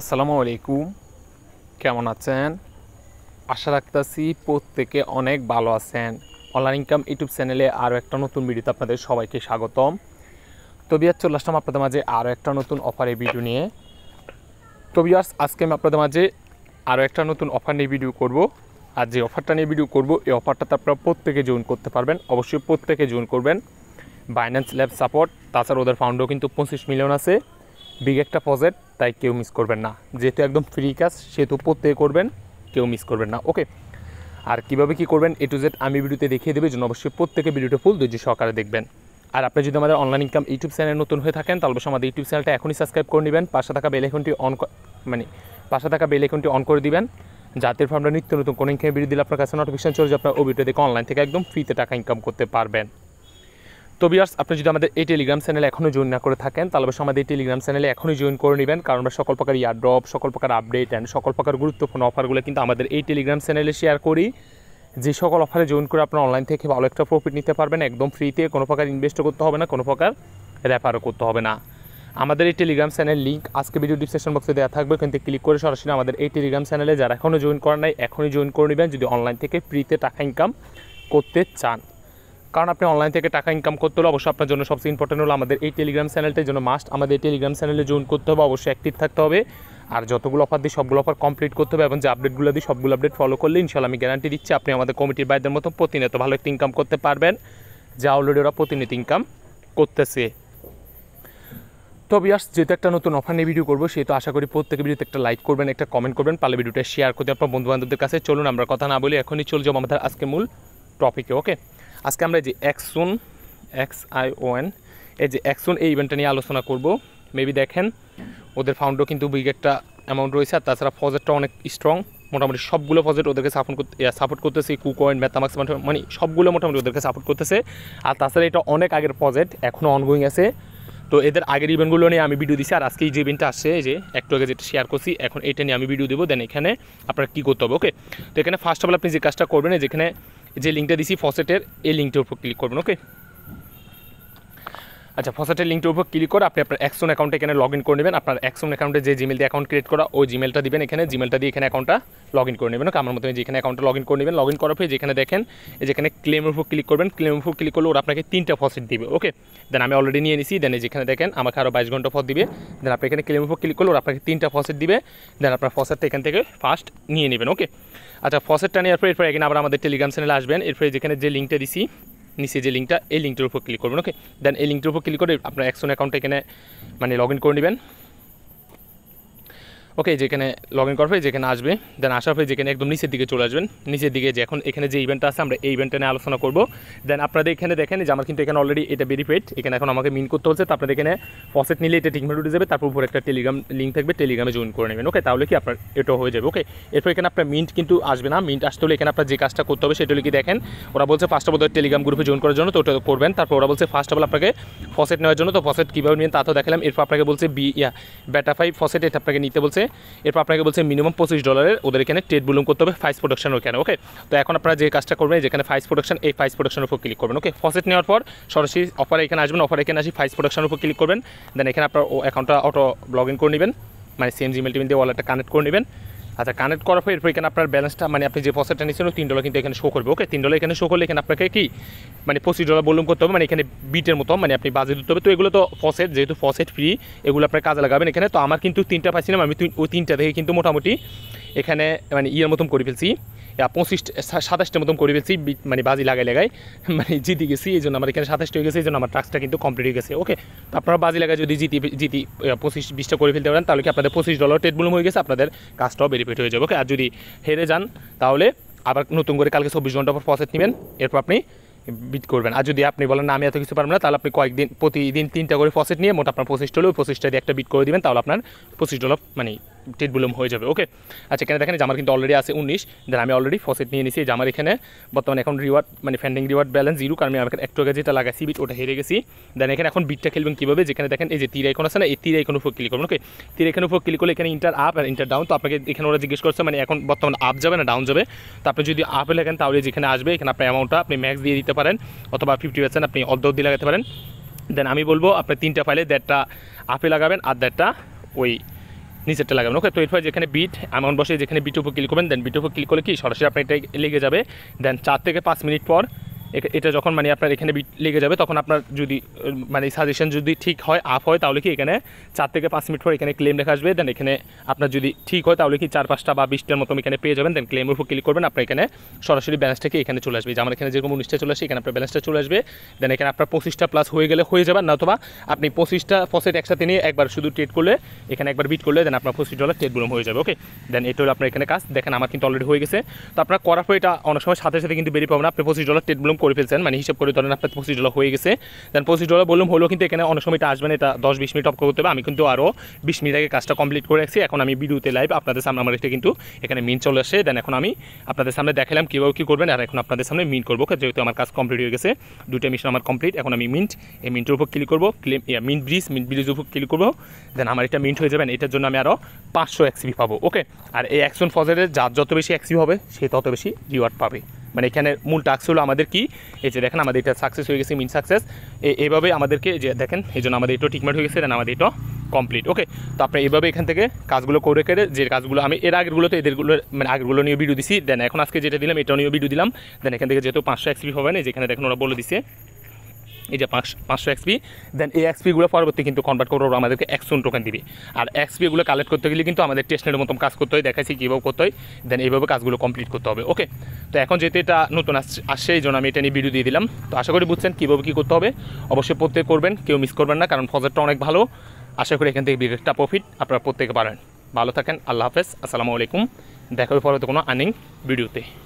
আসসালামু আলাইকুম কেমন আছেন আশা রাখতেছি প্রত্যেকে অনেক ভালো আছেন অনলাইন ইনকাম ইউটিউব চ্যানেলে আরও একটা নতুন ভিডিওতে আপনাদের সবাইকে স্বাগতম তো বিয়ার চলে আসলাম আপনাদের মাঝে আরও একটা নতুন অফারে ভিডিও নিয়ে তো বিয়ার্স আজকে আমি আপনাদের মাঝে আরও একটা নতুন অফার নিয়ে ভিডিও করব আর যে অফারটা নিয়ে ভিডিও করব এই অফারটাতে আপনারা প্রত্যেকে জয়েন করতে পারবেন অবশ্যই প্রত্যেকে জয়েন করবেন বাইন্যান্স ল্যাব সাপোর্ট তাছাড়া ওদের ফাউন্ডও কিন্তু পঁচিশ মিলিয়ন আছে বিগ একটা প্রজেক্ট তাই কেউ মিস করবেন না যেহেতু একদম ফ্রি কাজ সেহেতু প্রত্যেকে করবেন কেউ মিস করবেন না ওকে আর কিভাবে কি করবেন এ টু জেড আমি ভিডিওতে দেখিয়ে দেবে জন্য অবশ্যই প্রত্যেকে ভিডিওটা ফুল ধৈর্য সহকারে দেখবেন আর আপনি যদি আমাদের অনলাইন ইনকাম ইউটিউব চ্যানেল নতুন হয়ে থাকেন তাহলে অবশ্যই আমাদের ইউটিউব চ্যানেলটা এখনই সাবস্ক্রাইব করে নেবেন পাশে থাকা বেল অন মানে পাশে থাকা বেল অন করে দিবেন যাতে আমরা নিত্য নতুন কোনো ইনকাম ভিডিও দিলে আপনার কাছে নোটিফিকেশন চলে আপনার ও ভিডিও দেখে অনলাইন থেকে একদম ফ্রিতে টাকা ইনকাম করতে পারবেন তো বিয়ার্স আপনি যদি আমাদের এই টেলিগ্রাম চ্যানেলে এখনও জয়েন না করে থাকেন তাহলে অবশ্যই আমাদের এই টেলিগ্রাম চ্যানেলে এখনই জয়েন করে নেবেন কারণ আমরা সকল প্রকার ইয়ার ড্রপ সকল প্রকার আপডেট অ্যান্ড সকল প্রকার গুরুত্বপূর্ণ অফারগুলো কিন্তু আমাদের এই টেলিগ্রাম চ্যানেলে শেয়ার করি যে সকল অফারে জয়েন করে আপনার অনলাইন থেকে ভালো একটা প্রফিট নিতে পারবেন একদম ফ্রিতে কোনো প্রকার ইনভেস্ট করতে হবে না কোনো প্রকার রেফারও করতে হবে না আমাদের এই টেলিগ্রাম চ্যানেল লিঙ্ক আজকে ভিডিও ডিসক্রিপশন বক্সে দেওয়া থাকবে কিন্তু ক্লিক করে সরাসরি আমাদের এই টেলিগ্রাম চ্যানেলে যারা এখনও জয়েন করেন নাই এখনই জয়েন করে নেবেন যদি অনলাইন থেকে ফ্রিতে টাকা ইনকাম করতে চান কারণ আপনি অনলাইন থেকে টাকা ইনকাম করতে হলে অবশ্যই আপনার জন্য সবচেয়ে ইম্পর্টেন্ট হলো আমাদের এই টেলিগ্রাম চ্যানেলটার জন্য মাস্ট আমাদের টেলিগ্রাম চ্যানেলে জয়েন করতে হবে অবশ্যই অ্যাক্টিভ থাকতে হবে আর যতগুলো অফার দিই সবগুলো অফার কমপ্লিট করতে হবে এবং যে আপডেটগুলো দিই সবগুলো আপডেট ফলো করলে ইনশাল্লাহ আমি গ্যারান্টি দিচ্ছি আপনি আমাদের কমিটির বাইদের মতো প্রতিনিয়ত ভালো একটা ইনকাম করতে পারবেন যা অলরেডি ওরা প্রতিনিয়ত ইনকাম করতেছে তো বিয়ার্স যেহেতু একটা নতুন অফার নিয়ে ভিডিও করবো সেহেতু আশা করি প্রত্যেক ভিডিওতে একটা লাইক করবেন একটা কমেন্ট করবেন পালে ভিডিওটা শেয়ার করতে আপনার বন্ধুবান্ধবদের কাছে চলুন আমরা কথা না বলি এখনই চলে যাবো আমাদের আজকে মূল টপিকে ওকে আজকে আমরা যে অ্যাকসুন এক্স আই এন এই যে অ্যাকসুন এই ইভেন্টটা নিয়ে আলোচনা করব মেবি দেখেন ওদের ফাউন্ডও কিন্তু উইকেটটা অ্যামাউন্ট রয়েছে আর তাছাড়া ফজেটটা অনেক স্ট্রং মোটামুটি সবগুলো ফজেট ওদেরকে সাপোর্ট করতে সাপোর্ট করতেছে কুকয়েন ম্যাথামাক্স মানে সবগুলো মোটামুটি ওদেরকে সাপোর্ট করতেছে আর তাছাড়া এটা অনেক আগের প্রজেক্ট এখনও অনগোয়িং আছে তো এদের আগের ইভেন্টগুলো নিয়ে আমি ভিডিও দিছি আর আজকে যে ইভেন্টটা আসছে যে একটু আগে যেটা শেয়ার করছি এখন এটা নিয়ে আমি ভিডিও দেবো দেন এখানে আপনার কী করতে হবে ওকে তো এখানে ফার্স্ট অফ অল আপনি যে কাজটা করবেন যেখানে যে লিঙ্কটা দিছি ফসেটের এই লিঙ্কটার উপর ক্লিক করবেন ওকে আচ্ছা ফসাটের লিঙ্কটির উপর ক্লিক করে আপনি আপনার অ্যাকশন অ্যাকাউন্টে এখানে লগ ইন করে নেবেন আপনার অ্যাকশন অ্যাকাউন্টে যে জিমেল দিয়ে অ্যাকাউন্ট ক্রিয়েট করা ওই জিমেলটা দিবেন এখানে জিমেলটা দিয়ে এখানে অ্যাকাউন্টটা লগ ইন করে নেবেন আমার মতো যেখানে অ্যাকাউন্টটা লগ ইন করে নেবেন লগ ইন করার পরে যেখানে দেখেন যেখানে ক্লেমের উপর ক্লিক করবেন ক্লেমের উপর ক্লিক করলে ওরা আপনাকে তিনটা ফসেট দিবে ওকে দেন আমি অলরেডি নিয়ে নিছি দেন যেখানে দেখেন আমাকে আরও বাইশ ঘন্টা ফস দিবে দেন আপনি এখানে ক্লেমের উপর ক্লিক করলে ওরা আপনাকে তিনটা ফসেট দিবে দেন আপনার ফসেটটা এখান থেকে ফার্স্ট নিয়ে নেবেন ওকে আচ্ছা ফসেটটা নেওয়ার পর এরপরে এখানে আবার আমাদের টেলিগ্রাম চ্যানেলে আসবেন এরপরে যেখানে যে লিঙ্কটা দিছি নিচে যে লিঙ্কটা এই লিঙ্কটার উপর ক্লিক করবেন ওকে দেন এই লিঙ্কটার উপর ক্লিক করে আপনার অ্যাকশন অ্যাকাউন্টটা এখানে মানে লগ ইন করে নেবেন ওকে যেখানে লগ ইন করবে যেখানে আসবে দেন আসার পরে যেখানে একদম নিচের দিকে চলে আসবেন নিচের দিকে যে এখন এখানে যে ইভেন্টটা আছে আমরা এই ইভেন্টটা নিয়ে আলোচনা করবো দেন আপনাদের এখানে দেখেন যে আমার কিন্তু এখানে অলরেডি এটা ভেরিফাইড এখানে এখন আমাকে মিন করতে হচ্ছে তারপরে এখানে পসেট নিলে এটা ঠিকমেন্ট উঠে যাবে তারপর উপরে একটা টেলিগ্রাম লিঙ্ক থাকবে টেলিগ্রামে জয়েন করে নেবেন ওকে তাহলে কি আপনার এটা হয়ে যাবে ওকে এরপর এখানে আপনার মিন্ট কিন্তু আসবে না মিন্ট আসতে হলে এখানে আপনার যে কাজটা করতে হবে সেটা হলে কি দেখেন ওরা বলছে ফার্স্ট অফ অল টেলিগ্রাম গ্রুপে জয়েন করার জন্য তো ওটা করবেন তারপর ওরা বলছে ফার্স্ট অফ অল আপনাকে ফসেট নেওয়ার জন্য তো ফসেট কীভাবে নিয়ে তা তো দেখালাম এরপর আপনাকে বলছে বি ইয়া ব্যাটাফাই ফাইভ ফসেট এটা আপনাকে নিতে বলছে হবে এরপর আপনাকে বলছে মিনিমাম পঁচিশ ডলারের ওদের এখানে ট্রেড বুলিং করতে হবে ফাইস প্রোডাকশানের ওখানে ওকে তো এখন আপনারা যে কাজটা করবেন যেখানে ফাইস প্রোডাকশন এই ফাইস প্রোডাকশনের উপর ক্লিক করবেন ওকে ফসেট নেওয়ার পর সরাসরি অফার এখানে আসবেন অফার এখানে আসি ফাইস প্রোডাকশনের উপর ক্লিক করবেন দেন এখানে আপনার অ্যাকাউন্টটা অটো ব্লগ ইন করে নেবেন মানে সেম জিমেল টিম দিয়ে ওয়ালেটটা কানেক্ট করে নেবেন আচ্ছা কানেক্ট করার পর এরপর এখানে আপনার ব্যালেন্সটা মানে আপনি যে পয়সাটা নিয়েছেন তিন ডলার কিন্তু এখানে শো করবে ওকে তিন ডলার এখানে শো করলে এখানে আপনাকে কি মানে পঁচিশ ডলার বলুম করতে হবে মানে এখানে বিটের মতো মানে আপনি বাজে দিতে হবে তো এগুলো তো ফসেট যেহেতু ফসেট ফ্রি এগুলো আপনার কাজে লাগাবেন এখানে তো আমার কিন্তু তিনটা পাইছিলাম আমি ওই তিনটা থেকে কিন্তু মোটামুটি এখানে মানে ইয়ের মতন করে ফেলছি পঁচিশ সাতাশটা মতন করে ফেলছি মানে বাজি লাগাই লাগাই মানে জিতে গেছি এই জন্য আমার এখানে সাতাশটা হয়ে গেছে এই জন্য আমার টাস্কটা কিন্তু কমপ্লিট হয়ে গেছে ওকে তো আপনারা বাজি লাগায় যদি জিতি জিতি পঁচিশ বিশটা করে ফেলতে পারেন তাহলে কি আপনাদের পঁচিশ ডলার টেট বলুম হয়ে গেছে আপনাদের কাজটাও বেনিফিট হয়ে যাবে ওকে আর যদি হেরে যান তাহলে আবার নতুন করে কালকে চব্বিশ ঘন্টা পর ফসেট নেবেন এরপর আপনি বিট করবেন আর যদি আপনি বলেন আমি এত কিছু পারবো না তাহলে আপনি কয়েকদিন প্রতিদিন তিনটা করে ফসেট নিয়ে মোট আপনার পঁচিশ ডলার ওই পঁচিশটা দিয়ে একটা বিট করে দেবেন তাহলে আপনার পঁচিশ ডলার মানে টেট বুলম হয়ে যাবে ওকে আচ্ছা এখানে দেখেন জামার কিন্তু অলরেডি আছে উনিশ দেন আমি অলরেডি ফসেট নিয়ে নিয়েছি জামার এখানে বর্তমানে এখন রিওয়ার্ড মানে ফ্যান্ডিং রিওয়ার্ড ব্যালেন্স জিরো কারণ আমি আমাকে একটু আগে যেটা লাগাইছি বিট ওটা হেরে গেছি দেন এখানে এখন বিটটা খেলবেন কীভাবে যেখানে দেখেন এই যে তীর এখন আছে না এই তীর এখন উপর ক্লিক করবেন ওকে তীর এখানে উপর ক্লিক করলে এখানে ইন্টার আপ আর ইন্টার ডাউন তো আপনাকে এখানে ওরা জিজ্ঞেস করছে মানে এখন বর্তমানে আপ যাবে না ডাউন যাবে তো আপনি যদি আপে লাগেন তাহলে যেখানে আসবে এখানে আপনার অ্যামাউন্টটা আপনি ম্যাক্স দিয়ে দিতে পারেন অথবা ফিফটি পার্সেন্ট আপনি অর্ধ দিয়ে লাগাতে পারেন দেন আমি বলবো আপনি তিনটা ফাইলে দেড়টা আপে লাগাবেন আর দেড়টা ওই নিচেরটা লাগাবেন ওকে তো এরপর যেখানে বিট অ্যামাউন্ট বসে যেখানে বিট উপর ক্লিক করবেন দেন বিট উপর ক্লিক করলে কি সরাসরি আপনার এটা লেগে যাবে দেন চার থেকে পাঁচ মিনিট পর এটা যখন মানে আপনার এখানে লেগে যাবে তখন আপনার যদি মানে সাজেশন যদি ঠিক হয় আপ হয় তাহলে কি এখানে চার থেকে পাঁচ মিনিট পর এখানে ক্লেম লেখা আসবে দেন এখানে আপনার যদি ঠিক হয় তাহলে কি চার পাঁচটা বা বিশটার মতো এখানে পেয়ে যাবেন দেন ক্লেমের উপর ক্লিক করবেন আপনার এখানে সরাসরি ব্যালেন্সটাকে এখানে চলে আসবে যে আমার এখানে যেরকম উনিশটা চলে আসে এখানে আপনার ব্যালেন্সটা চলে আসবে দেন এখানে আপনার পঁচিশটা প্লাস হয়ে গেলে হয়ে যাবেন না অথবা আপনি পঁচিশটা ফসেট একসাথে নিয়ে একবার শুধু ট্রেড করলে এখানে একবার বিট করলে দেন আপনার পঁচিশ ডলার ট্রেডগুলো হয়ে যাবে ওকে দেন এটা হলো আপনার এখানে কাজ দেখেন আমার কিন্তু অলরেডি হয়ে গেছে তো আপনার করার পর এটা অনেক সময় সাথে সাথে কিন্তু বেরিয়ে পাবেন আপনি পঁচিশ ডলার ট্রেডগুলো করে ফেলছেন মানে হিসাব করে ধরেন আপনার পঁচিশ ডলার হয়ে গেছে দেন পঁচিশ ডলার বললাম হলো কিন্তু এখানে অনেক সময় এটা আসবেন এটা দশ বিশ মিনিট অপ করতে হবে আমি কিন্তু আরও বিশ মিনিট আগে কাজটা কমপ্লিট করে রাখছি এখন আমি বিডিওতে লাইভ আপনাদের সামনে আমার এটা কিন্তু এখানে মিন চলে আসে দেন এখন আমি আপনাদের সামনে দেখালাম কীভাবে কী করবেন আর এখন আপনাদের সামনে মিন করবো যেহেতু আমার কাজ কমপ্লিট হয়ে গেছে দুটো মিশন আমার কমপ্লিট এখন আমি মিন্ট এই মিন্টের উপর ক্লিক করবো মিন্ট ব্রিজ মিন্ট ব্রিজের উপর ক্লিক করবো দেন আমার এটা মিন্ট হয়ে যাবেন এটার জন্য আমি আরও পাঁচশো এক্সিবি পাবো ওকে আর এই অ্যাকশন ফজের যার যত বেশি এক্সিবি হবে সে তত বেশি রিওয়ার্ড পাবে মানে এখানে মূল টাস্ক হলো আমাদের কি এই যে দেখেন আমাদের এটা সাকসেস হয়ে গেছে মিন সাকসেস এইভাবে আমাদেরকে যে দেখেন এই জন্য আমাদের এটাও ট্রিটমেন্ট হয়ে গেছে দেন আমাদের এটাও কমপ্লিট ওকে তো আপনার এইভাবে এখান থেকে কাজগুলো করে করে যে কাজগুলো আমি এর আগেরগুলো তো এদেরগুলো মানে আগেরগুলো নিয়ে ভিডিও দিছি দেন এখন আজকে যেটা দিলাম এটাও নিয়ে ভিডিও দিলাম দেন এখান থেকে যেহেতু পাঁচশো এক্সপি হবে না যেখানে দেখেন ওরা বলে দিছে এই যে পাঁচশো এক্সপি দেন এই এক্সপিগুলো পরবর্তী কিন্তু কনভার্ট করে ওরা আমাদেরকে একশো টোকেন দিবে আর এক্সপিগুলো কালেক্ট করতে গেলে কিন্তু আমাদের টেস্টের মতন কাজ করতে হয় দেখাইছি কীভাবে করতে হয় দেন এইভাবে কাজগুলো কমপ্লিট করতে হবে ওকে তো এখন যেহেতু এটা নতুন আসছে এই জন্য আমি এটা নিয়ে ভিডিও দিয়ে দিলাম তো আশা করি বুঝছেন কীভাবে কী করতে হবে অবশ্যই প্রত্যেক করবেন কেউ মিস করবেন না কারণ ফজরটা অনেক ভালো আশা করি এখান থেকে বিরেটটা প্রফিট আপনারা প্রত্যেকে পারেন ভালো থাকেন আল্লাহ হাফেজ আসসালামু আলাইকুম দেখা হবে পরবর্তী কোনো আর্নিং ভিডিওতে